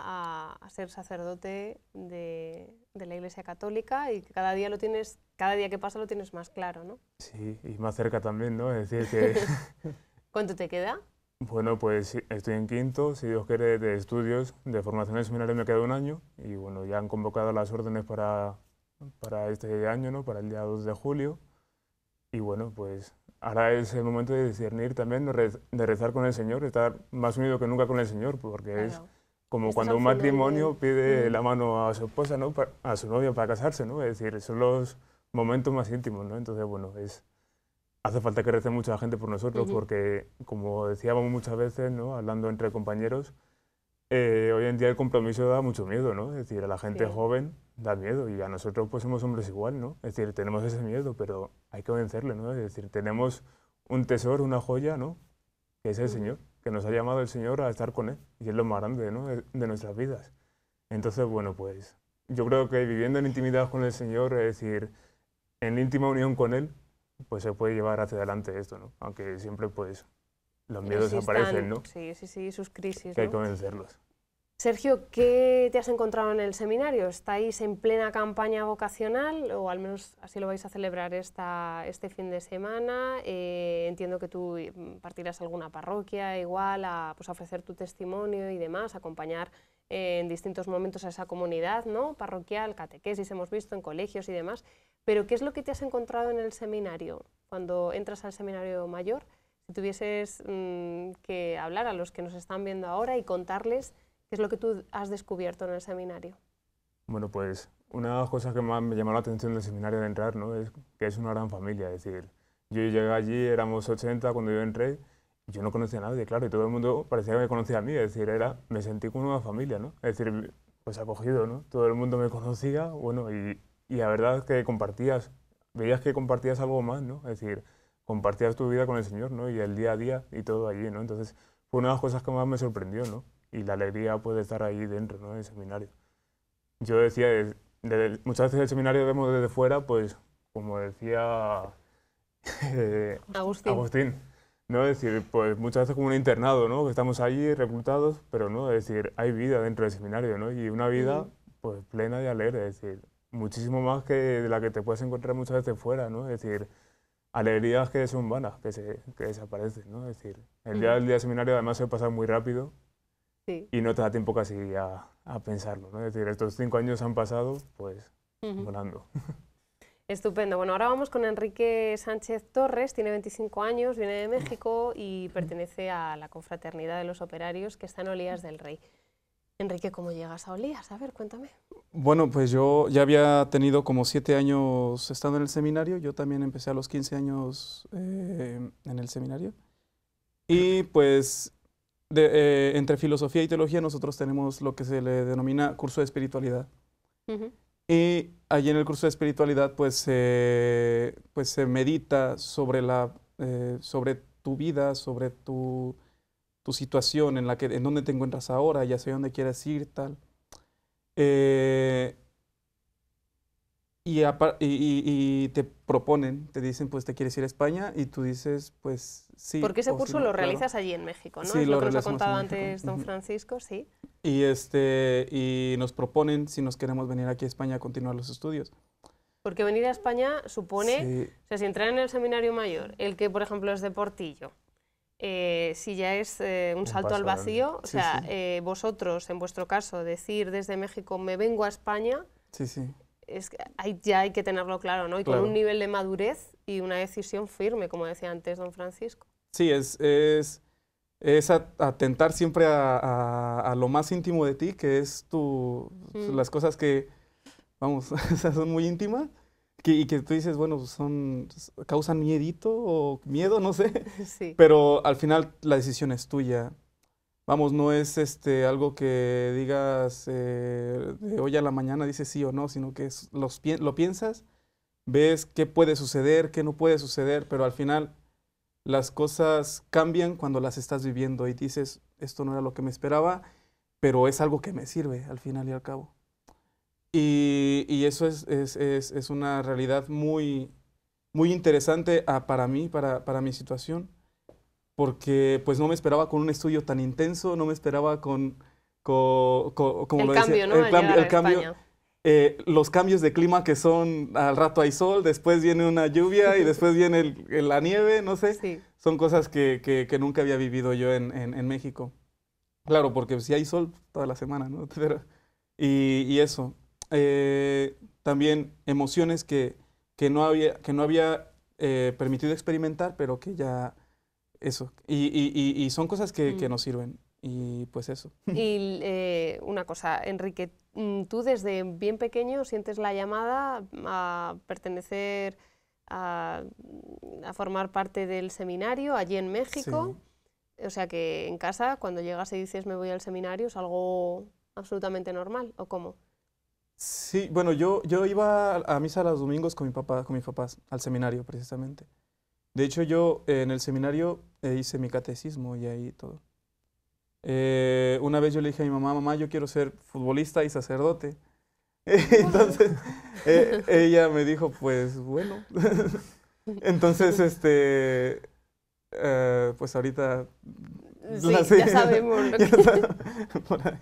a, ser sacerdote de, la Iglesia Católica y cada día lo tienes, cada día que pasa lo tienes más claro, ¿no? Sí, y más cerca también, ¿no? Es decir que ¿Cuánto te queda? Bueno, pues estoy en quinto, si Dios quiere, de estudios, de formación en seminario me queda un año y bueno, ya han convocado las órdenes para, para este año, ¿no? para el día 2 de julio. Y bueno, pues ahora es el momento de discernir también, de rezar con el Señor, estar más unido que nunca con el Señor, porque es como cuando un matrimonio pide la mano a su esposa, ¿no? a su novia para casarse, ¿no? Es decir, son los momentos más íntimos, ¿no? Entonces, bueno, es hace falta que rece mucha gente por nosotros, porque como decíamos muchas veces, ¿no? hablando entre compañeros, eh, hoy en día el compromiso da mucho miedo, ¿no? Es decir, a la gente joven da miedo y a nosotros pues somos hombres igual, ¿no? Es decir, tenemos ese miedo, pero hay que vencerle, ¿no? Es decir, tenemos un tesoro, una joya, ¿no? Que es el Señor, que nos ha llamado el Señor a estar con Él y es lo más grande, De, de nuestras vidas. Entonces, bueno, pues yo creo que viviendo en intimidad con el Señor, es decir, en íntima unión con Él, pues se puede llevar hacia adelante esto, ¿no? Aunque siempre pues los miedos aparecen, ¿no? Sí, sí, sí, sus crisis. Que hay que convencerlos. Sergio, ¿qué te has encontrado en el seminario? ¿Estáis en plena campaña vocacional o al menos así lo vais a celebrar esta, este fin de semana? Eh, entiendo que tú mm, partirás a alguna parroquia igual a pues, a ofrecer tu testimonio y demás, acompañar en distintos momentos a esa comunidad ¿no? parroquial, catequesis, hemos visto en colegios y demás, pero ¿qué es lo que te has encontrado en el seminario cuando entras al seminario mayor? Si tuvieses mm, que hablar a los que nos están viendo ahora y contarles qué es lo que tú has descubierto en el seminario. Bueno, pues una de las cosas que más me llamó la atención del seminario de entrar ¿no? es que es una gran familia, es decir, yo llegué allí, éramos 80 cuando yo entré, yo no conocía a nadie, claro, y todo el mundo parecía que me conocía a mí, es decir, era, me sentí como una familia, ¿no? Es decir, pues acogido, ¿no? Todo el mundo me conocía, bueno, y, y la verdad es que compartías, veías que compartías algo más, ¿no? Es decir, compartías tu vida con el Señor, ¿no? Y el día a día y todo allí, ¿no? Entonces, fue una de las cosas que más me sorprendió, ¿no? Y la alegría puede estar ahí dentro, ¿no? En el seminario. Yo decía, muchas veces el seminario vemos desde fuera, pues, como decía eh, Agustín. Agustín ¿no? Es decir, pues muchas veces como un internado, ¿no? Que estamos allí reclutados, pero no, es decir, hay vida dentro del seminario, ¿no? Y una vida, pues, plena de alegría, es decir, muchísimo más que la que te puedes encontrar muchas veces fuera, ¿no? Es decir, alegrías que son vanas, que, se, desaparecen, ¿no? Es decir, el día del día seminario además se pasa muy rápido y no te da tiempo casi a, a, pensarlo, ¿no? Es decir, estos cinco años han pasado, pues, volando. Estupendo. Bueno, ahora vamos con Enrique Sánchez Torres, tiene 25 años, viene de México y pertenece a la Confraternidad de los Operarios que está en Olías del Rey. Enrique, ¿cómo llegas a Olías? A ver, cuéntame. Bueno, pues yo ya había tenido como siete años estando en el seminario, yo también empecé a los 15 años eh, en el seminario. Y pues eh, entre filosofía y teología nosotros tenemos lo que se le denomina curso de espiritualidad. Y allí en el curso de espiritualidad, pues, pues se medita sobre, la, eh, sobre tu vida, sobre tu, situación, en, la que, en dónde te encuentras ahora ya sé dónde quieres ir, tal. Eh, y, te proponen, te dicen, pues te quieres ir a España y tú dices, pues sí. Porque ese curso lo realizas allí en México, ¿no? Sí, es lo, que nos ha contado antes don Francisco, sí. Y, este, y nos proponen si nos queremos venir aquí a España a continuar los estudios. Porque venir a España supone, o sea, si entrar en el seminario mayor, el que por ejemplo es de Portillo, eh, si ya es eh, un, salto al vacío, o sea, eh, vosotros en vuestro caso decir desde México me vengo a España, sí, sí es, hay, ya hay que tenerlo claro, ¿no? Y con un nivel de madurez y una decisión firme, como decía antes don Francisco. Sí, es, es, es atentar siempre a, lo más íntimo de ti, que es tu, las cosas que, vamos, son muy íntimas. y que tú dices, bueno, son, causan miedito o miedo, no sé. Pero al final la decisión es tuya vamos, no es este, algo que digas eh, de hoy a la mañana, dices sí o no, sino que lo piensas, ves qué puede suceder, qué no puede suceder, pero al final las cosas cambian cuando las estás viviendo y dices, esto no era lo que me esperaba, pero es algo que me sirve al final y al cabo. Y, eso es, una realidad muy, muy interesante ah, para mí, para mi situación porque pues no me esperaba con un estudio tan intenso, no me esperaba con, el cambio, el, eh, los cambios de clima que son al rato hay sol, después viene una lluvia y después viene la nieve, no sé, son cosas que, nunca había vivido yo en, México. Claro, porque si hay sol toda la semana, ¿no? y, eso. Eh, también emociones que, no había, que no había eh, permitido experimentar, pero que ya eso. Y, son cosas que, mm. nos sirven. Y pues eso. Y eh, una cosa, Enrique, mm, tú desde bien pequeño sientes la llamada a pertenecer, a, formar parte del seminario allí en México. O sea que en casa, cuando llegas y dices me voy al seminario, es algo absolutamente normal, ¿o cómo? Sí, bueno, yo, yo iba a misa los domingos con, mi papá, con mis papás, al seminario precisamente. De hecho, yo eh, en el seminario eh, hice mi catecismo y ahí todo. Eh, una vez yo le dije a mi mamá, mamá, yo quiero ser futbolista y sacerdote. Entonces, e, ella me dijo, pues bueno. Entonces, este, pues ahorita... Sí, ya sabemos. Lo que...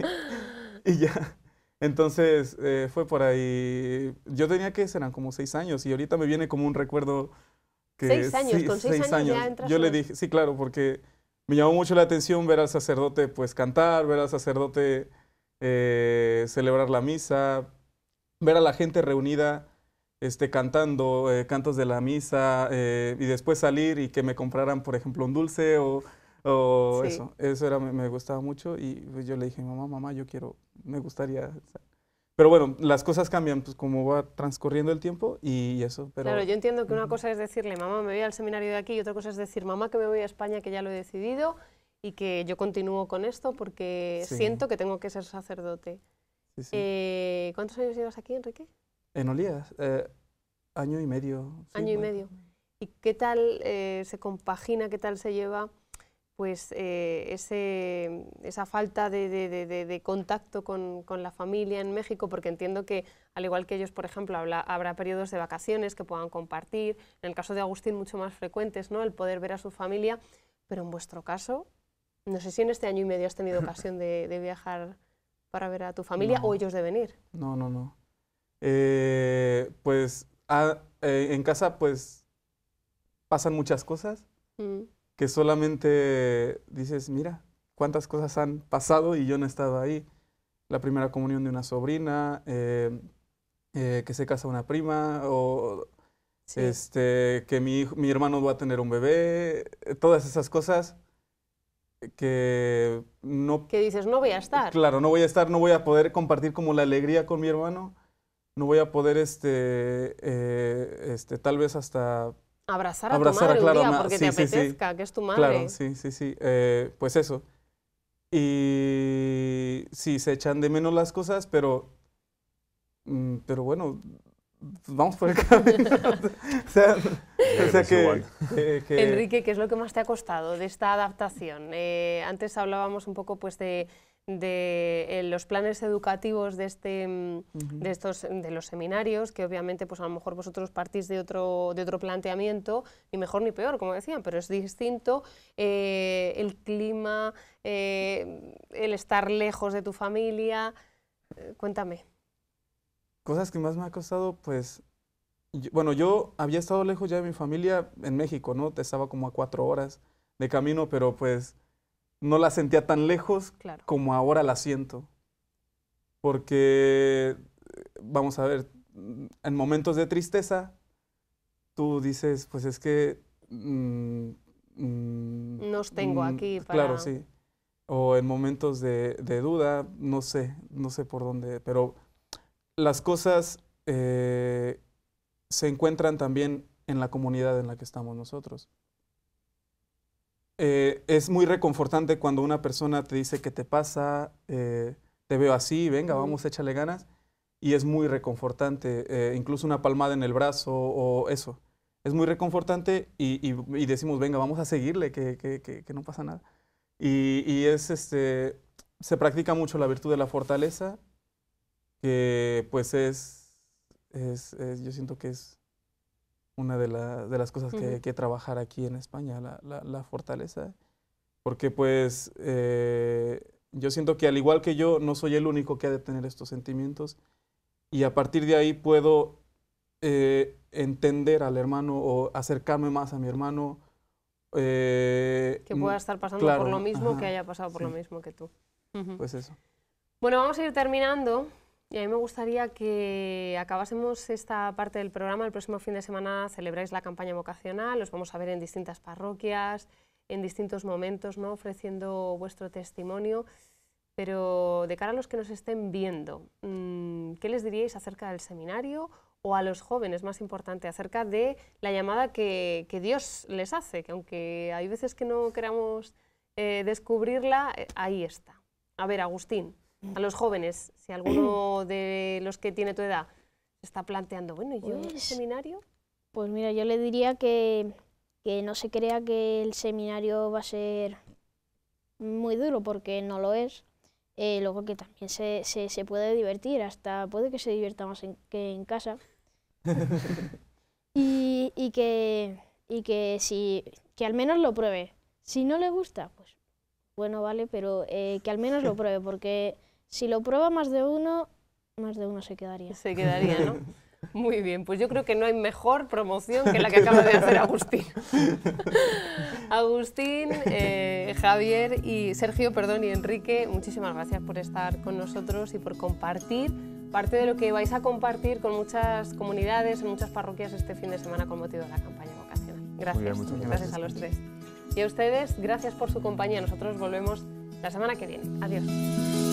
Y ya. Entonces, fue por ahí. Yo tenía que, serán como seis años, y ahorita me viene como un recuerdo seis años, con seis, años, ya Yo le dije, sí, claro, porque me llamó mucho la atención ver al sacerdote pues cantar, ver al sacerdote eh, celebrar la misa, ver a la gente reunida este, cantando eh, cantos de la misa eh, y después salir y que me compraran, por ejemplo, un dulce o, eso. Eso era, me, me, gustaba mucho y pues, yo le dije, mamá, mamá, yo quiero, me gustaría pero bueno, las cosas cambian pues, como va transcurriendo el tiempo y eso. Pero... Claro, yo entiendo que una cosa es decirle, mamá, me voy al seminario de aquí, y otra cosa es decir, mamá, que me voy a España, que ya lo he decidido y que yo continúo con esto porque siento que tengo que ser sacerdote. Eh, ¿Cuántos años llevas aquí, Enrique? En Olías, eh, año y medio. año y medio. ¿Y qué tal eh, se compagina, qué tal se lleva? pues eh, esa falta de, contacto con, la familia en México, porque entiendo que, al igual que ellos, por ejemplo, habrá periodos de vacaciones que puedan compartir, en el caso de Agustín mucho más frecuentes, ¿no? el poder ver a su familia, pero en vuestro caso, no sé si en este año y medio has tenido ocasión de, viajar para ver a tu familia o ellos de venir. No, no, no. Eh, pues ah, eh, en casa pues pasan muchas cosas. Mm que solamente dices, mira, cuántas cosas han pasado y yo no he estado ahí. La primera comunión de una sobrina, eh, eh, que se casa una prima, o este, que mi, mi hermano va a tener un bebé, eh, todas esas cosas que no... Que dices, no voy a estar. Claro, no voy a estar, no voy a poder compartir como la alegría con mi hermano, no voy a poder, este, este tal vez hasta Abrazar a abrazar tu madre, a claro, un porque te apetezca, que es tu madre. Claro, sí, sí, sí. Eh, pues eso. Y sí, se echan de menos las cosas, pero, mm, pero bueno, pues vamos por el camino. Enrique, ¿qué es lo que más te ha costado de esta adaptación? Eh, antes hablábamos un poco pues de de eh, los planes educativos de, este, mm, de, estos, de los seminarios, que obviamente pues a lo mejor vosotros partís de otro, de otro planteamiento, ni mejor ni peor, como decían, pero es distinto eh, el clima, eh, el estar lejos de tu familia. cuéntame. Cosas que más me ha costado, pues, bueno, yo había estado lejos ya de mi familia en México, ¿no? te Estaba como a cuatro horas de camino, pero pues no la sentía tan lejos como ahora la siento. Porque, vamos a ver, en momentos de tristeza, tú dices, pues es que... Mm, mm, Nos tengo mm, aquí para... Claro, sí. O en momentos de, duda, no sé, no sé por dónde, pero las cosas eh, se encuentran también en la comunidad en la que estamos nosotros. Eh, es muy reconfortante cuando una persona te dice que te pasa, eh, te veo así, venga, vamos, échale ganas. Y es muy reconfortante, eh, incluso una palmada en el brazo o eso. Es muy reconfortante y, y, decimos, venga, vamos a seguirle, que, que, que, no pasa nada. Y, y, es este, se practica mucho la virtud de la fortaleza, que pues es, es yo siento que es una de, las cosas que hay que, trabajar aquí en España, la, fortaleza. Porque pues eh, yo siento que al igual que yo, no soy el único que ha de tener estos sentimientos y a partir de ahí puedo eh, entender al hermano o acercarme más a mi hermano. Eh, que pueda estar pasando por lo mismo, que haya pasado por lo mismo que tú. Pues eso. Bueno, vamos a ir terminando. Y a mí me gustaría que acabásemos esta parte del programa. El próximo fin de semana celebráis la campaña vocacional, los vamos a ver en distintas parroquias, en distintos momentos, ¿no? ofreciendo vuestro testimonio. Pero de cara a los que nos estén viendo, mm, ¿qué les diríais acerca del seminario o a los jóvenes, más importante, acerca de la llamada que, Dios les hace? Que aunque hay veces que no queramos eh, descubrirla, eh, ahí está. A ver, Agustín a los jóvenes, si alguno de los que tiene tu edad está planteando, bueno, ¿y yo el pues seminario? Pues mira, yo le diría que, no se crea que el seminario va a ser muy duro, porque no lo es. Eh, luego que también se, se, puede divertir, hasta puede que se divierta más en, que en casa. y, que, y que, si, que al menos lo pruebe. Si no le gusta, pues bueno, vale, pero eh, que al menos lo pruebe, porque si lo prueba más de uno, más de uno se quedaría. Se quedaría, ¿no? Muy bien, pues yo creo que no hay mejor promoción que la que acaba de hacer Agustín. Agustín, eh, Javier y Sergio, perdón, y Enrique, muchísimas gracias por estar con nosotros y por compartir parte de lo que vais a compartir con muchas comunidades, en muchas parroquias este fin de semana con motivo de la campaña vocacional. Gracias, Muchas gracias, gracias a los tres. Y a ustedes, gracias por su compañía. Nosotros volvemos la semana que viene. Adiós.